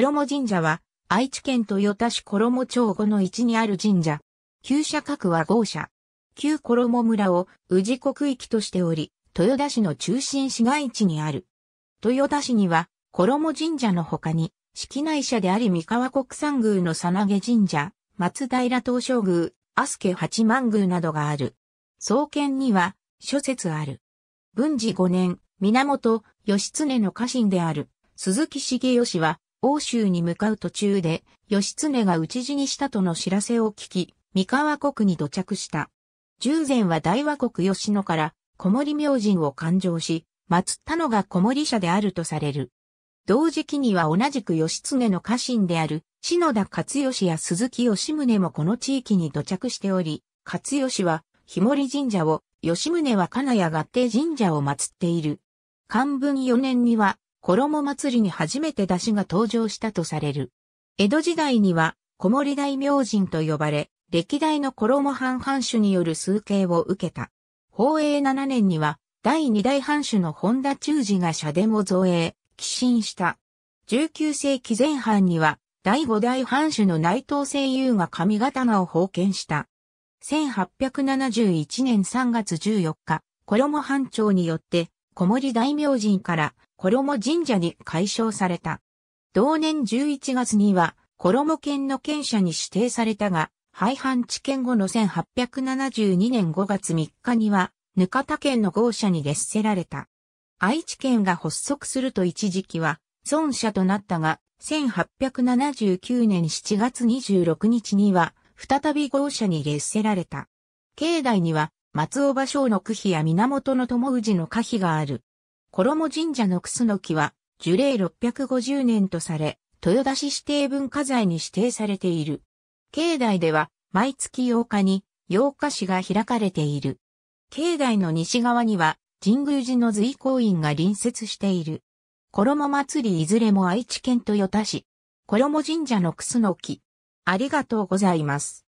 衣神社は、愛知県豊田市衣町五の一にある神社。旧社各は豪社。旧衣村を宇治国域としており、豊田市の中心市街地にある。豊田市には、衣神社の他に、式内社であり三河国産宮のさなげ神社、松平東照宮、アスケ八幡宮などがある。創建には、諸説ある。文治五年、源義経の家臣である、鈴木茂義は、欧州に向かう途中で、義経が討ち死にしたとの知らせを聞き、三河国に土着した。従前は大和国吉野から小森明神を勘定し、祀ったのが小森社であるとされる。同時期には同じく義経の家臣である、篠田勝義や鈴木義宗もこの地域に土着しており、勝義は、日森神社を、義宗は金谷合帝神社を祀っている。漢文4年には、衣祭りに初めて出汁が登場したとされる。江戸時代には、小森大明神と呼ばれ、歴代の衣藩藩主による数形を受けた。宝永7年には、第二代藩主の本田忠治が社殿を造営、寄進した。19世紀前半には、第五代藩主の内藤清優が上刀を奉献した。1871年3月14日、衣藩長によって、小森大明神から衣神社に改称された。同年11月には、衣県の県社に指定されたが、廃藩置県後の1872年5月3日には、ぬかた県の豪社に列せられた。愛知県が発足すると一時期は、孫社となったが、1879年7月26日には、再び豪社に列せられた。境内には、松尾芭蕉の句碑や源の友氏の歌碑がある。衣神社のクスノキは、樹齢650年とされ、豊田市指定文化財に指定されている。境内では、毎月8日に、8日市が開かれている。境内の西側には、神宮寺の随行院が隣接している。衣祭りいずれも愛知県豊田市。衣神社のクスノキ。ありがとうございます。